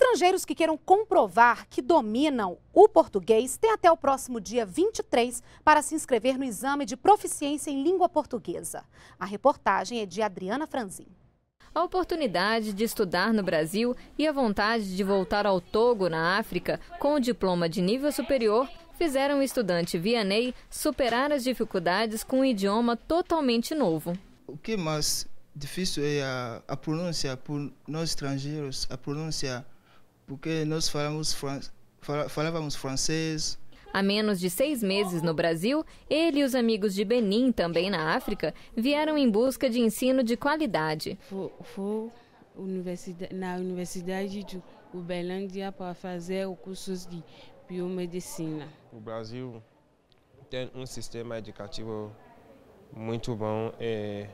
Estrangeiros que queiram comprovar que dominam o português têm até o próximo dia 23 para se inscrever no exame de proficiência em língua portuguesa. A reportagem é de Adriana Franzin. A oportunidade de estudar no Brasil e a vontade de voltar ao Togo, na África, com o diploma de nível superior, fizeram o estudante Vianney superar as dificuldades com um idioma totalmente novo. O que é mais difícil é a, a pronúncia, por nós estrangeiros, a pronúncia porque nós falamos, fran falávamos francês. Há menos de seis meses no Brasil, ele e os amigos de Benin, também na África, vieram em busca de ensino de qualidade. Fui universidade, na Universidade de Uberlândia para fazer o curso de biomedicina. O Brasil tem um sistema educativo muito bom e é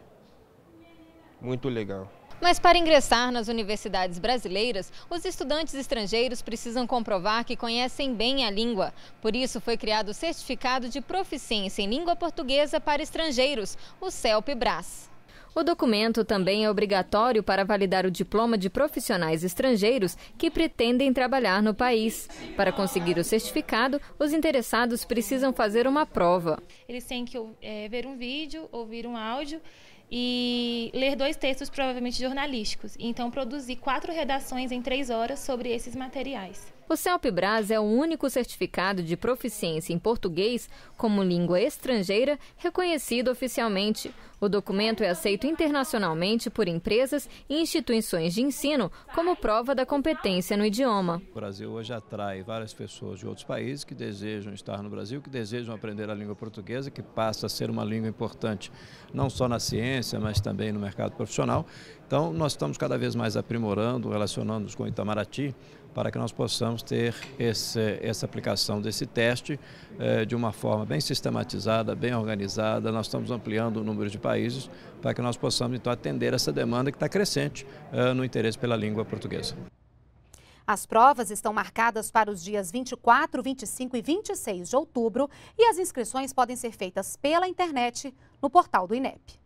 muito legal. Mas para ingressar nas universidades brasileiras, os estudantes estrangeiros precisam comprovar que conhecem bem a língua. Por isso, foi criado o Certificado de Proficiência em Língua Portuguesa para Estrangeiros, o CELP-BRAS. O documento também é obrigatório para validar o diploma de profissionais estrangeiros que pretendem trabalhar no país. Para conseguir o certificado, os interessados precisam fazer uma prova. Eles têm que é, ver um vídeo, ouvir um áudio e ler dois textos provavelmente jornalísticos. Então, produzi quatro redações em três horas sobre esses materiais. O celp é o único certificado de proficiência em português como língua estrangeira reconhecido oficialmente. O documento é aceito internacionalmente por empresas e instituições de ensino como prova da competência no idioma. O Brasil hoje atrai várias pessoas de outros países que desejam estar no Brasil, que desejam aprender a língua portuguesa, que passa a ser uma língua importante não só na ciência, mas também no mercado profissional. Então, nós estamos cada vez mais aprimorando, relacionando-nos com Itamaraty, para que nós possamos ter esse, essa aplicação desse teste eh, de uma forma bem sistematizada, bem organizada. Nós estamos ampliando o número de países para que nós possamos então atender essa demanda que está crescente eh, no interesse pela língua portuguesa. As provas estão marcadas para os dias 24, 25 e 26 de outubro e as inscrições podem ser feitas pela internet no portal do INEP.